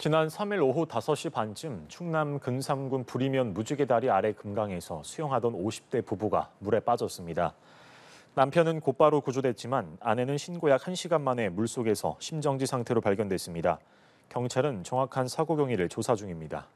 지난 3일 오후 5시 반쯤 충남 금산군 부리면 무지개 다리 아래 금강에서 수영하던 50대 부부가 물에 빠졌습니다. 남편은 곧바로 구조됐지만 아내는 신고 약 1시간 만에 물속에서 심정지 상태로 발견됐습니다. 경찰은 정확한 사고 경위를 조사 중입니다.